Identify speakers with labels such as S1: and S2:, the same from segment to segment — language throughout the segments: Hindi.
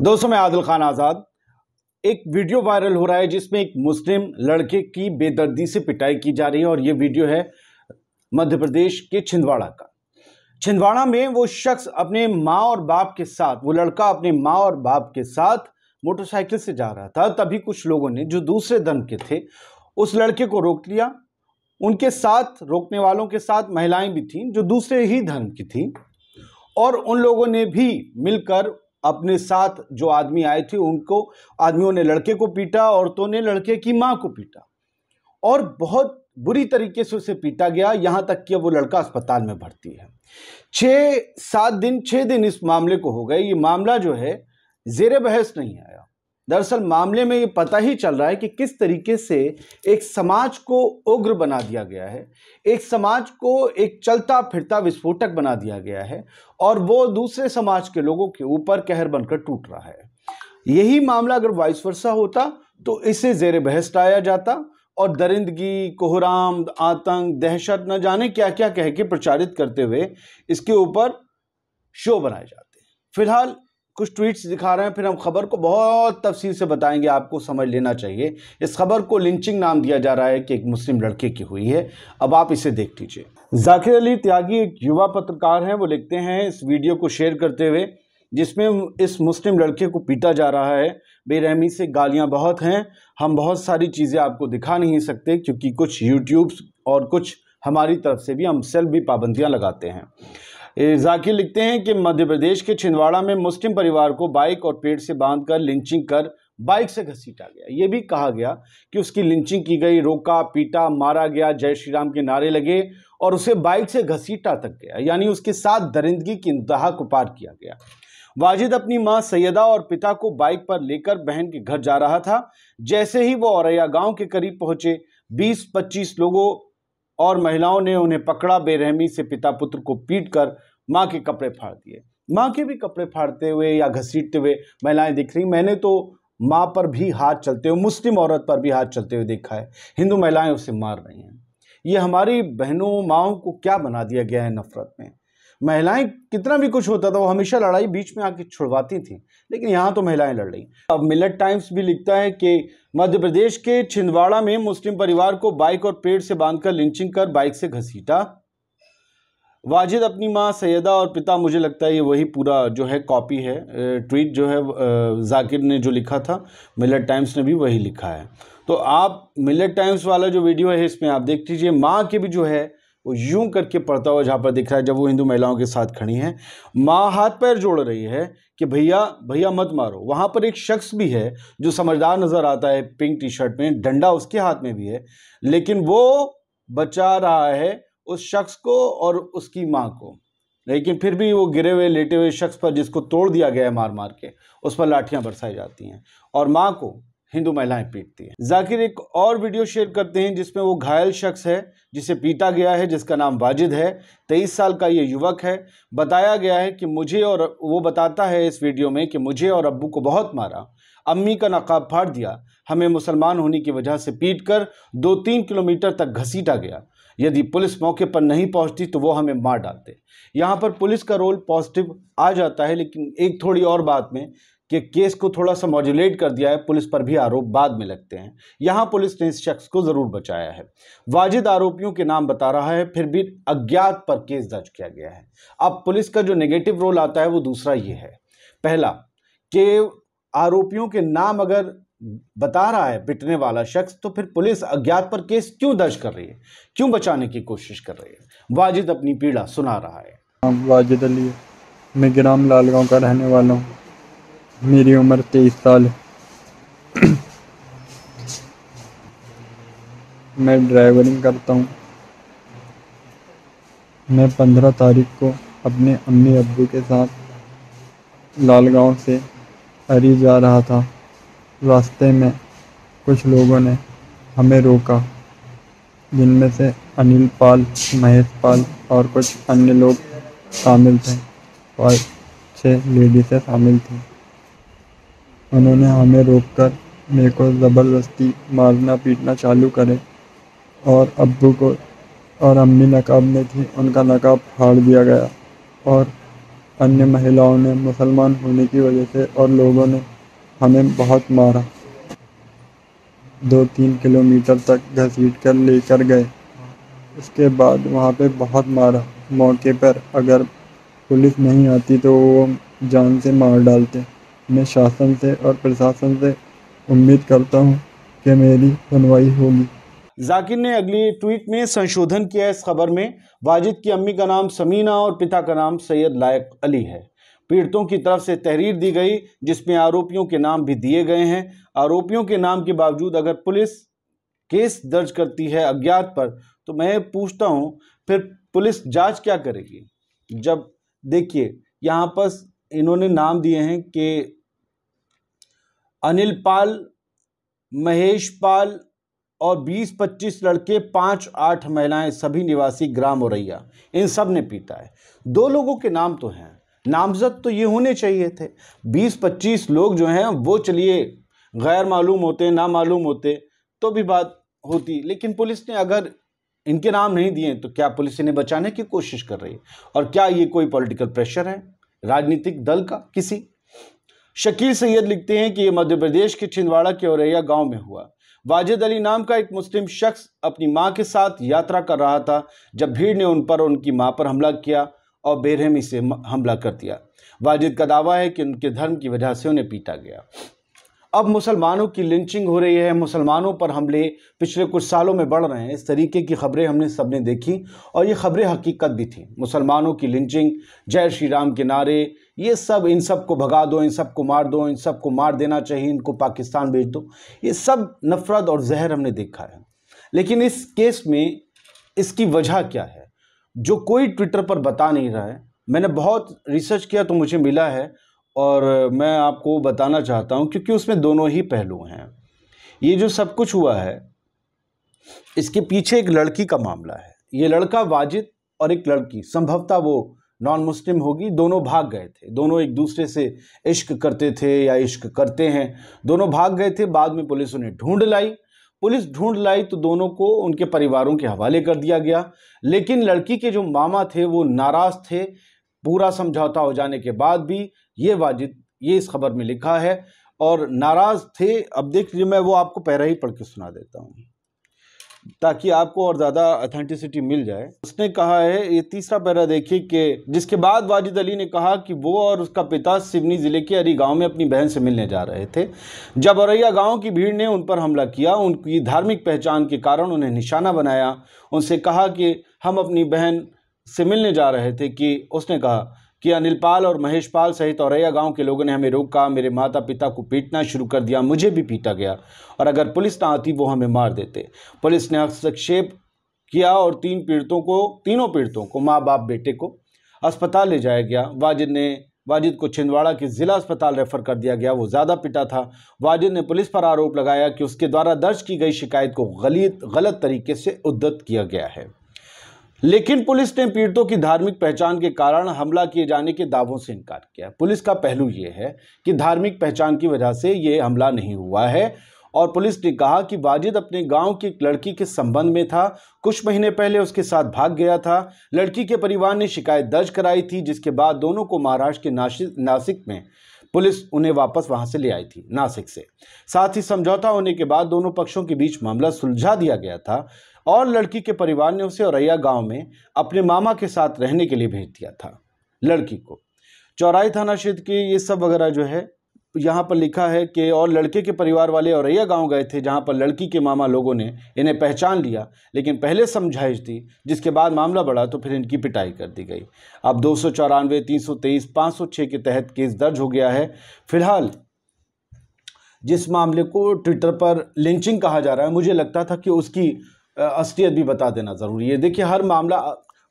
S1: दोस्तों मैं आदिल खान आज़ाद एक वीडियो वायरल हो रहा है जिसमें एक मुस्लिम लड़के की बेदर्दी से पिटाई की जा रही है और ये वीडियो है मध्य प्रदेश के छिंदवाड़ा का छिंदवाड़ा में वो शख्स अपने माँ और बाप के साथ वो लड़का अपने माँ और बाप के साथ मोटरसाइकिल से जा रहा था तभी कुछ लोगों ने जो दूसरे धर्म के थे उस लड़के को रोक लिया उनके साथ रोकने वालों के साथ महिलाएं भी थीं जो दूसरे ही धर्म की थीं और उन लोगों ने भी मिलकर अपने साथ जो आदमी आए थे उनको आदमियों ने लड़के को पीटा औरतों ने लड़के की माँ को पीटा और बहुत बुरी तरीके से उसे पीटा गया यहाँ तक कि वो लड़का अस्पताल में भर्ती है छः सात दिन छः दिन इस मामले को हो गए ये मामला जो है जेर बहस नहीं आया दरअसल मामले में ये पता ही चल रहा है कि किस तरीके से एक समाज को उग्र बना दिया गया है एक समाज को एक चलता फिरता विस्फोटक बना दिया गया है और वो दूसरे समाज के लोगों के ऊपर कहर बनकर टूट रहा है यही मामला अगर वाइस वर्षा होता तो इसे जेर बहस आया जाता और दरिंदगी कोहराम आतंक दहशत न जाने क्या क्या कह के प्रचारित करते हुए इसके ऊपर शो बनाए जाते फिलहाल कुछ ट्वीट्स दिखा रहे हैं फिर हम खबर को बहुत तफसील से बताएंगे आपको समझ लेना चाहिए इस खबर को लिंचिंग नाम दिया जा रहा है कि एक मुस्लिम लड़के की हुई है अब आप इसे देख लीजिए जाकिर अली त्यागी एक युवा पत्रकार हैं वो लिखते हैं इस वीडियो को शेयर करते हुए जिसमें इस मुस्लिम लड़के को पीटा जा रहा है बेरहमी से गालियाँ बहुत हैं हम बहुत सारी चीज़ें आपको दिखा नहीं सकते क्योंकि कुछ यूट्यूब्स और कुछ हमारी तरफ से भी हम सेल्फ भी पाबंदियाँ लगाते हैं जाकिर लिखते हैं कि मध्य प्रदेश के छिंदवाड़ा में मुस्लिम परिवार को बाइक और पेड़ से बांध कर लिंचिंग कर बाइक से घसीटा गया ये भी कहा गया कि उसकी लिंचिंग की गई रोका पीटा मारा गया जय श्री राम के नारे लगे और उसे बाइक से घसीटा तक गया यानी उसके साथ दरिंदगी की इंतहा को पार किया गया वाजिद अपनी मां सैयदा और पिता को बाइक पर लेकर बहन के घर जा रहा था जैसे ही वो औरैया गांव के करीब पहुंचे 20-25 लोगों और महिलाओं ने उन्हें पकड़ा बेरहमी से पिता पुत्र को पीट कर माँ के कपड़े फाड़ दिए माँ के भी कपड़े फाड़ते हुए या घसीटते हुए महिलाएं दिख रही मैंने तो माँ पर भी हाथ चलते हुए मुस्लिम औरत पर भी हाथ चलते हुए देखा है हिंदू महिलाएं उसे मार रही हैं ये हमारी बहनों माओं को क्या बना दिया गया है नफरत में महिलाएं कितना भी कुछ होता था वो हमेशा लड़ाई बीच में आके छुड़वाती थी लेकिन यहाँ तो महिलाएं लड़ रही अब मिलट टाइम्स भी लिखता है कि मध्य प्रदेश के छिंदवाड़ा में मुस्लिम परिवार को बाइक और पेड़ से बांधकर लिंचिंग कर बाइक से घसीटा वाजिद अपनी माँ सैदा और पिता मुझे लगता है ये वही पूरा जो है कॉपी है ट्वीट जो है जाकिर ने जो लिखा था मिलट टाइम्स ने भी वही लिखा है तो आप मिलट टाइम्स वाला जो वीडियो है इसमें आप देख लीजिए माँ के भी जो है वो यूं करके पढ़ता हुआ जहाँ पर दिख रहा है जब वो हिंदू महिलाओं के साथ खड़ी हैं माँ हाथ पैर जोड़ रही है कि भैया भैया मत मारो वहाँ पर एक शख्स भी है जो समझदार नज़र आता है पिंक टी शर्ट में डंडा उसके हाथ में भी है लेकिन वो बचा रहा है उस शख्स को और उसकी माँ को लेकिन फिर भी वो गिरे हुए लेटे हुए शख्स पर जिसको तोड़ दिया गया है मार मार के उस पर लाठियाँ बरसाई जाती हैं और माँ को हिंदू महिलाएं पीटती हैं जाकिर एक और वीडियो शेयर करते हैं जिसमें वो घायल शख्स है जिसे पीटा गया है जिसका नाम वाजिद है तेईस साल का ये युवक है बताया गया है कि मुझे और वो बताता है इस वीडियो में कि मुझे और अब्बू को बहुत मारा अम्मी का नकाब फाड़ दिया हमें मुसलमान होने की वजह से पीट कर दो तीन किलोमीटर तक घसीटा गया यदि पुलिस मौके पर नहीं पहुंचती तो वो हमें मार डालते यहाँ पर पुलिस का रोल पॉजिटिव आ जाता है लेकिन एक थोड़ी और बात में कि केस को थोड़ा सा मॉड्यूलेट कर दिया है पुलिस पर भी आरोप बाद में लगते हैं यहाँ पुलिस ने इस शख्स को ज़रूर बचाया है वाजिद आरोपियों के नाम बता रहा है फिर भी अज्ञात पर केस दर्ज किया गया है अब पुलिस का जो नेगेटिव रोल आता है वो दूसरा ये है पहला कि आरोपियों के नाम अगर बता रहा है पिटने वाला शख्स तो फिर पुलिस अज्ञात पर केस क्यों दर्ज कर रही है क्यों बचाने की कोशिश कर रही है वाजिद अपनी पीड़ा सुना रहा
S2: है वाजिद अली मैं ग्राम लालगांव का रहने वाला हूँ मेरी उम्र तेईस साल है मैं ड्राइवरिंग करता हूँ मैं पंद्रह तारीख को अपने अम्मी अबू के साथ लालगांव से हरी जा रहा था रास्ते में कुछ लोगों ने हमें रोका जिनमें से अनिल पाल महेश पाल और कुछ अन्य लोग शामिल थे और छः लेडीजें शामिल थीं उन्होंने हमें रोककर को ज़बरदस्ती मारना पीटना चालू करे और अब्बू को और अम्मी नकाब में थी उनका नकाब फाड़ दिया गया और अन्य महिलाओं ने मुसलमान होने की वजह से और लोगों ने हमें बहुत मारा दो तीन किलोमीटर तक घसीट कर लेकर गए उसके बाद वहाँ पे बहुत मारा मौके पर अगर पुलिस नहीं आती तो वो जान से मार डालते अपने शासन से और प्रशासन से उम्मीद करता हूँ कि मेरी सुनवाई होगी
S1: जाकिर ने अगली ट्वीट में संशोधन किया इस खबर में वाजिद की अम्मी का नाम समीना और पिता का नाम सैयद लायक अली है पीड़ितों की तरफ से तहरीर दी गई जिसमें आरोपियों के नाम भी दिए गए हैं आरोपियों के नाम के बावजूद अगर पुलिस केस दर्ज करती है अज्ञात पर तो मैं पूछता हूँ फिर पुलिस जांच क्या करेगी जब देखिए यहाँ पर इन्होंने नाम दिए हैं कि अनिल पाल महेश पाल और 20-25 लड़के पाँच आठ महिलाएं सभी निवासी ग्राम औरैया इन सब ने पीटा है दो लोगों के नाम तो हैं नामजद तो ये होने चाहिए थे 20-25 लोग जो हैं वो चलिए गैर मालूम होते ना मालूम होते तो भी बात होती लेकिन पुलिस ने अगर इनके नाम नहीं दिए तो क्या पुलिस इन्हें बचाने की कोशिश कर रही है और क्या ये कोई पॉलिटिकल प्रेशर है राजनीतिक दल का किसी शकील सैयद लिखते हैं कि ये मध्य प्रदेश के छिंदवाड़ा के औरैया गांव में हुआ वाजिद अली नाम का एक मुस्लिम शख्स अपनी माँ के साथ यात्रा कर रहा था जब भीड़ ने उन पर उनकी माँ पर हमला किया और बेरहमी से हमला कर दिया वाजिद का दावा है कि उनके धर्म की वजह से उन्हें पीटा गया अब मुसलमानों की लिंचिंग हो रही है मुसलमानों पर हमले पिछले कुछ सालों में बढ़ रहे हैं इस तरीके की खबरें हमने सबने देखी और ये खबरें हकीकत भी थी मुसलमानों की लिंचिंग जय श्री राम के नारे ये सब इन सब को भगा दो इन सब को मार दो इन सब को मार देना चाहिए इनको पाकिस्तान भेज दो ये सब नफरत और जहर हमने देखा है लेकिन इस केस में इसकी वजह क्या है जो कोई ट्विटर पर बता नहीं रहा है मैंने बहुत रिसर्च किया तो मुझे मिला है और मैं आपको बताना चाहता हूँ क्योंकि उसमें दोनों ही पहलू हैं ये जो सब कुछ हुआ है इसके पीछे एक लड़की का मामला है ये लड़का वाजिद और एक लड़की संभवतः वो नॉन मुस्लिम होगी दोनों भाग गए थे दोनों एक दूसरे से इश्क करते थे या इश्क करते हैं दोनों भाग गए थे बाद में पुलिस उन्हें ढूंढ लाई पुलिस ढूंढ लाई तो दोनों को उनके परिवारों के हवाले कर दिया गया लेकिन लड़की के जो मामा थे वो नाराज़ थे पूरा समझौता हो जाने के बाद भी ये वाजिद ये इस खबर में लिखा है और नाराज़ थे अब देख लीजिए मैं वो आपको पहरा ही पढ़ के सुना देता हूँ ताकि आपको और ज़्यादा अथेंटिसिटी मिल जाए उसने कहा है ये तीसरा पैरा देखिए कि जिसके बाद वाजिद अली ने कहा कि वो और उसका पिता सिवनी ज़िले के अरी गांव में अपनी बहन से मिलने जा रहे थे जब औरैया गांव की भीड़ ने उन पर हमला किया उनकी धार्मिक पहचान के कारण उन्हें निशाना बनाया उनसे कहा कि हम अपनी बहन से मिलने जा रहे थे कि उसने कहा कि अनिल पाल और महेश पाल सहित औरैया गांव के लोगों ने हमें रोका मेरे माता पिता को पीटना शुरू कर दिया मुझे भी पीटा गया और अगर पुलिस ना आती वो हमें मार देते पुलिस ने हस्तक्षेप किया और तीन पीड़ितों को तीनों पीड़ितों को माँ बाप बेटे को अस्पताल ले जाया गया वाजिद ने वाजिद को छिंदवाड़ा के ज़िला अस्पताल रेफर कर दिया गया वो ज़्यादा पिटा था वाजिद ने पुलिस पर आरोप लगाया कि उसके द्वारा दर्ज की गई शिकायत को गलीत गलत तरीके से उद्दत किया गया है लेकिन पुलिस ने पीड़ितों की धार्मिक पहचान के कारण हमला किए जाने के दावों से इनकार किया पुलिस का पहलू यह है कि धार्मिक पहचान की वजह से ये हमला नहीं हुआ है और पुलिस ने कहा कि वाजिद अपने गांव की एक लड़की के संबंध में था कुछ महीने पहले उसके साथ भाग गया था लड़की के परिवार ने शिकायत दर्ज कराई थी जिसके बाद दोनों को महाराष्ट्र के नासिक में पुलिस उन्हें वापस वहां से ले आई थी नासिक से साथ ही समझौता होने के बाद दोनों पक्षों के बीच मामला सुलझा दिया गया था और लड़की के परिवार ने उसे औरैया गांव में अपने मामा के साथ रहने के लिए भेज दिया था लड़की को चौराई थाना क्षेत्र की ये सब वगैरह जो है यहाँ पर लिखा है कि और लड़के के परिवार वाले औरैया गांव गए थे जहाँ पर लड़की के मामा लोगों ने इन्हें पहचान लिया लेकिन पहले समझाइश दी जिसके बाद मामला बढ़ा तो फिर इनकी पिटाई कर दी गई अब दो सौ चौरानवे तीन सौ तेईस पाँच सौ छः के तहत केस दर्ज हो गया है फिलहाल जिस मामले को ट्विटर पर लिंचिंग कहा जा रहा है मुझे लगता था कि उसकी असलियत भी बता देना ज़रूरी है देखिए हर मामला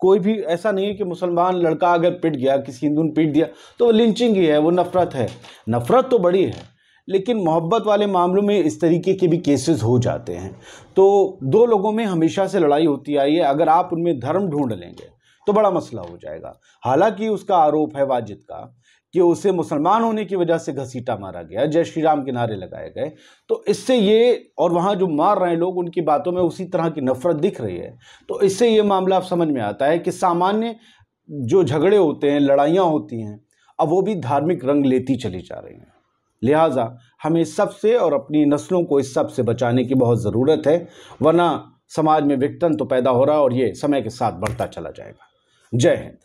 S1: कोई भी ऐसा नहीं है कि मुसलमान लड़का अगर पिट गया किसी हिंदू ने पिट दिया तो वो लिंचिंग ही है वो नफ़रत है नफ़रत तो बड़ी है लेकिन मोहब्बत वाले मामलों में इस तरीके के भी केसेस हो जाते हैं तो दो लोगों में हमेशा से लड़ाई होती आई है अगर आप उनमें धर्म ढूंढ लेंगे तो बड़ा मसला हो जाएगा हालांकि उसका आरोप है वाजिद का कि उसे मुसलमान होने की वजह से घसीटा मारा गया जय श्री राम के नारे लगाए गए तो इससे ये और वहाँ जो मार रहे हैं लोग उनकी बातों में उसी तरह की नफरत दिख रही है तो इससे ये मामला आप समझ में आता है कि सामान्य जो झगड़े होते हैं लड़ाइयाँ होती हैं अब वो भी धार्मिक रंग लेती चली जा रही हैं लिहाजा हमें सबसे और अपनी नस्लों को इस सब से बचाने की बहुत ज़रूरत है वरना समाज में विघटन तो पैदा हो रहा है और ये समय के साथ बढ़ता चला जाएगा जय हिंद